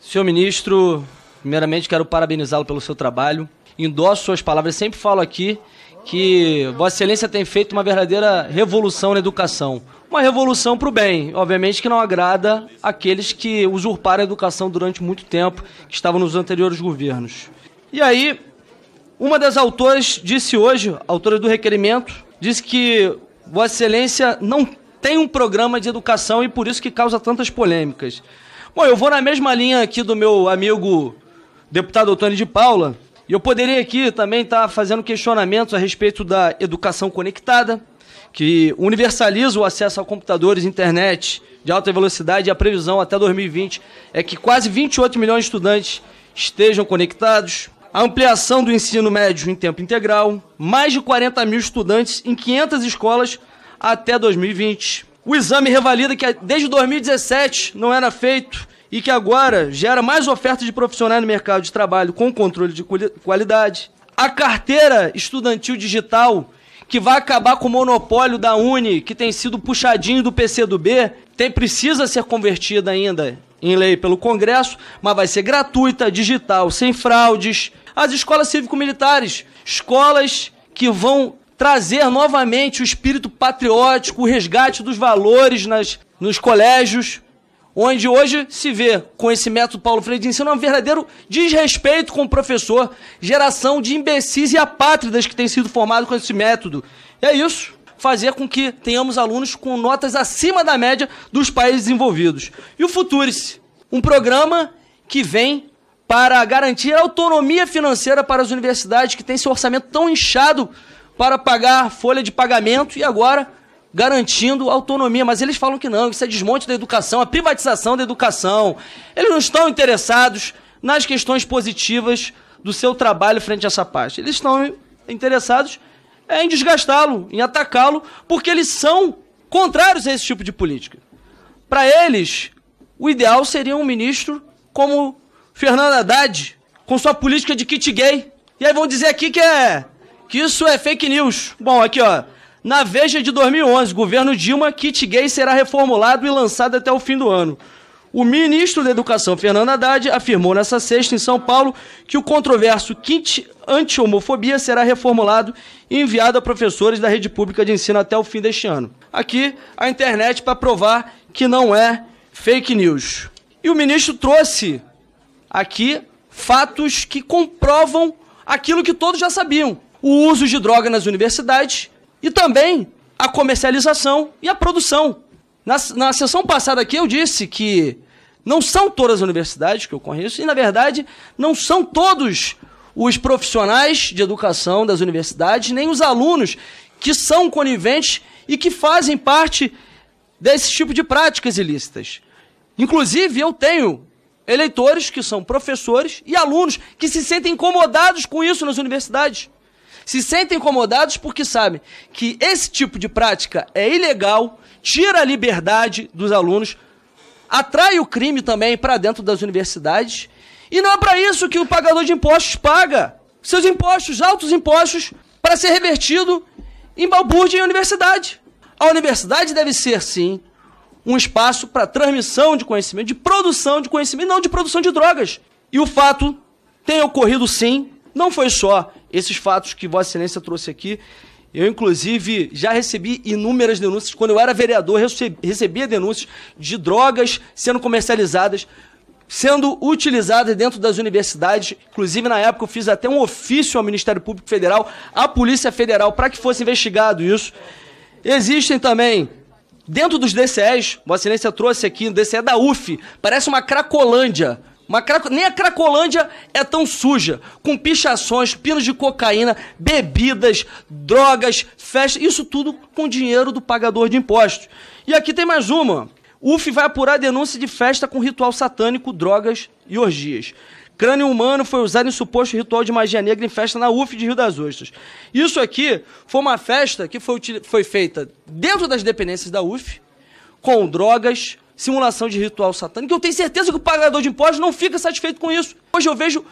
Senhor ministro, primeiramente quero parabenizá-lo pelo seu trabalho. Endosso suas palavras, sempre falo aqui que Vossa Excelência tem feito uma verdadeira revolução na educação. Uma revolução para o bem, obviamente que não agrada aqueles que usurparam a educação durante muito tempo, que estavam nos anteriores governos. E aí, uma das autoras disse hoje, autora do requerimento, disse que Vossa Excelência não tem um programa de educação e por isso que causa tantas polêmicas. Bom, eu vou na mesma linha aqui do meu amigo deputado Tony de Paula. E eu poderia aqui também estar tá fazendo questionamentos a respeito da educação conectada, que universaliza o acesso a computadores, internet de alta velocidade e a previsão até 2020 é que quase 28 milhões de estudantes estejam conectados. A ampliação do ensino médio em tempo integral, mais de 40 mil estudantes em 500 escolas até 2020. O exame revalida que é desde 2017 não era feito e que agora gera mais oferta de profissionais no mercado de trabalho com controle de qualidade. A carteira estudantil digital, que vai acabar com o monopólio da Uni, que tem sido puxadinho do PCdoB, tem, precisa ser convertida ainda em lei pelo Congresso, mas vai ser gratuita, digital, sem fraudes. As escolas cívico-militares, escolas que vão trazer novamente o espírito patriótico, o resgate dos valores nas, nos colégios onde hoje se vê, com esse método Paulo Freire de ensino, um verdadeiro desrespeito com o professor, geração de imbecis e apátridas que tem sido formado com esse método. E é isso fazer com que tenhamos alunos com notas acima da média dos países desenvolvidos. E o Futurice, um programa que vem para garantir autonomia financeira para as universidades que têm seu orçamento tão inchado para pagar folha de pagamento e agora garantindo autonomia, mas eles falam que não, isso é desmonte da educação, a privatização da educação. Eles não estão interessados nas questões positivas do seu trabalho frente a essa parte. Eles estão interessados em desgastá-lo, em atacá-lo, porque eles são contrários a esse tipo de política. Para eles, o ideal seria um ministro como Fernando Haddad, com sua política de kit gay. E aí vão dizer aqui que é que isso é fake news. Bom, aqui ó, na Veja de 2011, governo Dilma, kit gay será reformulado e lançado até o fim do ano. O ministro da Educação, Fernando Haddad, afirmou nessa sexta em São Paulo que o controverso kit anti-homofobia será reformulado e enviado a professores da rede pública de ensino até o fim deste ano. Aqui, a internet para provar que não é fake news. E o ministro trouxe aqui fatos que comprovam aquilo que todos já sabiam: o uso de droga nas universidades e também a comercialização e a produção. Na, na sessão passada aqui eu disse que não são todas as universidades que eu conheço e na verdade não são todos os profissionais de educação das universidades, nem os alunos que são coniventes e que fazem parte desse tipo de práticas ilícitas. Inclusive, eu tenho eleitores que são professores e alunos que se sentem incomodados com isso nas universidades se sentem incomodados porque sabem que esse tipo de prática é ilegal, tira a liberdade dos alunos, atrai o crime também para dentro das universidades. E não é para isso que o pagador de impostos paga seus impostos, altos impostos, para ser revertido em balbúrdia em universidade. A universidade deve ser, sim, um espaço para transmissão de conhecimento, de produção de conhecimento, não de produção de drogas. E o fato tem ocorrido sim, não foi só esses fatos que Vossa Excelência trouxe aqui. Eu, inclusive, já recebi inúmeras denúncias. Quando eu era vereador, recebia denúncias de drogas sendo comercializadas, sendo utilizadas dentro das universidades. Inclusive, na época, eu fiz até um ofício ao Ministério Público Federal, à Polícia Federal, para que fosse investigado isso. Existem também Dentro dos DCEs, Vossa Excelência trouxe aqui, o DCE da UF, parece uma cracolândia. Uma Nem a Cracolândia é tão suja, com pichações, pinos de cocaína, bebidas, drogas, festas, isso tudo com dinheiro do pagador de impostos. E aqui tem mais uma. UF vai apurar a denúncia de festa com ritual satânico, drogas e orgias. Crânio humano foi usado em suposto ritual de magia negra em festa na UF de Rio das Ostras. Isso aqui foi uma festa que foi, foi feita dentro das dependências da UF, com drogas, simulação de ritual satânico. Eu tenho certeza que o pagador de impostos não fica satisfeito com isso. Hoje eu vejo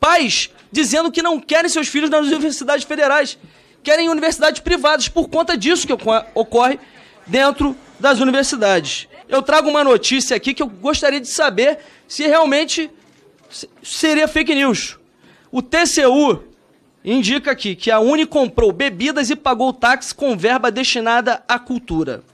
pais dizendo que não querem seus filhos nas universidades federais, querem universidades privadas por conta disso que ocorre dentro das universidades. Eu trago uma notícia aqui que eu gostaria de saber se realmente seria fake news. O TCU indica aqui que a Uni comprou bebidas e pagou táxi com verba destinada à cultura.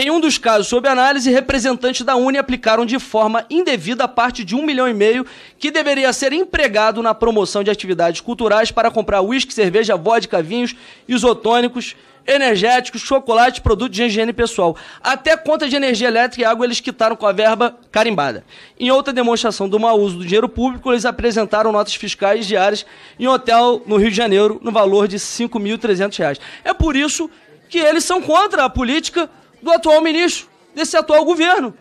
Em um dos casos sob análise, representantes da Uni aplicaram de forma indevida parte de um milhão e meio que deveria ser empregado na promoção de atividades culturais para comprar uísque, cerveja, vodka, vinhos, isotônicos, energéticos, chocolate, produtos de higiene pessoal. Até conta de energia elétrica e água eles quitaram com a verba carimbada. Em outra demonstração do mau uso do dinheiro público, eles apresentaram notas fiscais diárias em hotel no Rio de Janeiro no valor de R$ 5.300. É por isso que eles são contra a política do atual ministro, desse atual governo.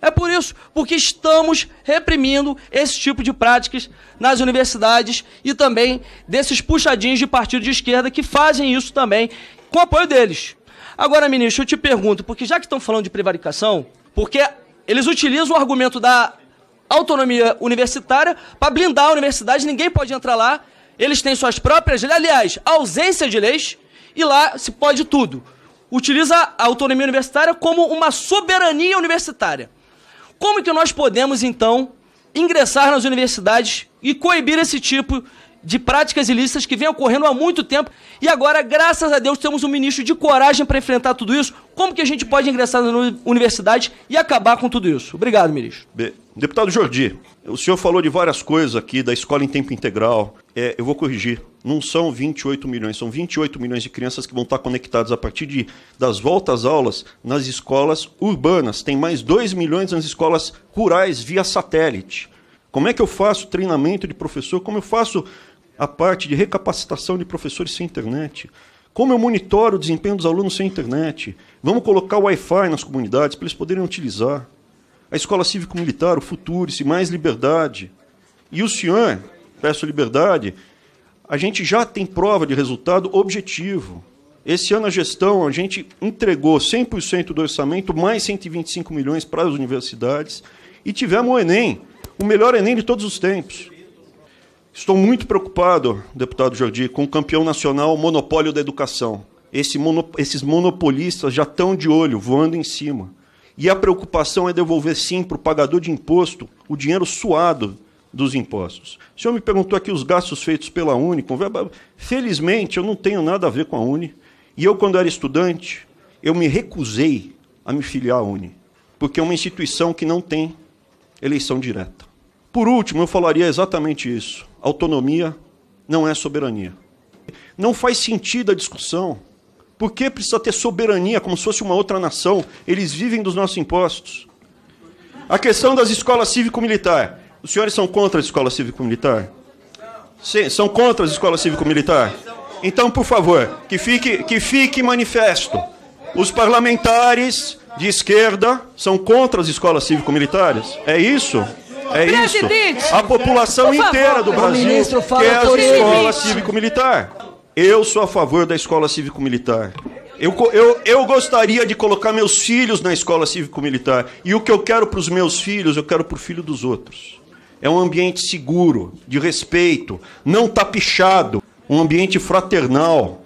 É por isso, porque estamos reprimindo esse tipo de práticas nas universidades e também desses puxadinhos de partido de esquerda que fazem isso também com apoio deles. Agora, ministro, eu te pergunto, porque já que estão falando de prevaricação, porque eles utilizam o argumento da autonomia universitária para blindar a universidade, ninguém pode entrar lá, eles têm suas próprias leis, aliás, ausência de leis, e lá se pode tudo utiliza a autonomia universitária como uma soberania universitária. Como que nós podemos, então, ingressar nas universidades e coibir esse tipo de práticas ilícitas que vem ocorrendo há muito tempo e agora, graças a Deus, temos um ministro de coragem para enfrentar tudo isso. Como que a gente pode ingressar na universidade e acabar com tudo isso? Obrigado, ministro. Be Deputado Jordi, o senhor falou de várias coisas aqui, da escola em tempo integral. É, eu vou corrigir não são 28 milhões, são 28 milhões de crianças que vão estar conectadas a partir de, das voltas aulas nas escolas urbanas. Tem mais 2 milhões nas escolas rurais via satélite. Como é que eu faço treinamento de professor? Como eu faço a parte de recapacitação de professores sem internet? Como eu monitoro o desempenho dos alunos sem internet? Vamos colocar Wi-Fi nas comunidades para eles poderem utilizar. A escola cívico-militar, o futuro, se mais liberdade. E o CIAN, peço liberdade, a gente já tem prova de resultado objetivo. Esse ano a gestão, a gente entregou 100% do orçamento, mais 125 milhões para as universidades, e tivemos o Enem, o melhor Enem de todos os tempos. Estou muito preocupado, deputado Jordi, com o campeão nacional o monopólio da educação. Esse mono, esses monopolistas já estão de olho, voando em cima. E a preocupação é devolver sim para o pagador de imposto o dinheiro suado dos impostos. O senhor me perguntou aqui os gastos feitos pela Uni. Com... Felizmente, eu não tenho nada a ver com a Uni. E eu, quando era estudante, eu me recusei a me filiar à Uni, porque é uma instituição que não tem eleição direta. Por último, eu falaria exatamente isso. Autonomia não é soberania. Não faz sentido a discussão. Por que precisa ter soberania como se fosse uma outra nação? Eles vivem dos nossos impostos. A questão das escolas cívico-militar. Os senhores são contra a escola cívico-militar? Sim, são contra a escola cívico-militar? Então, por favor, que fique, que fique manifesto. Os parlamentares de esquerda são contra as escolas cívico-militares? É isso? É isso. A população inteira do Brasil quer a escola cívico-militar. Eu sou a favor da escola cívico-militar. Eu, eu, eu gostaria de colocar meus filhos na escola cívico-militar. E o que eu quero para os meus filhos, eu quero para o filho dos outros. É um ambiente seguro, de respeito, não tapichado, um ambiente fraternal.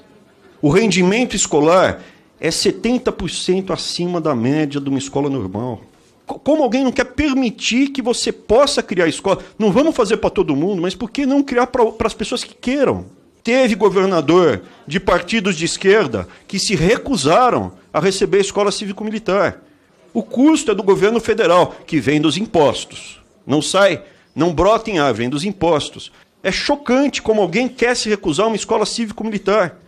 O rendimento escolar é 70% acima da média de uma escola normal. Como alguém não quer permitir que você possa criar escola? Não vamos fazer para todo mundo, mas por que não criar para as pessoas que queiram? Teve governador de partidos de esquerda que se recusaram a receber a escola cívico-militar. O custo é do governo federal, que vem dos impostos. Não sai não brota em árvore, dos impostos. É chocante como alguém quer se recusar a uma escola cívico-militar.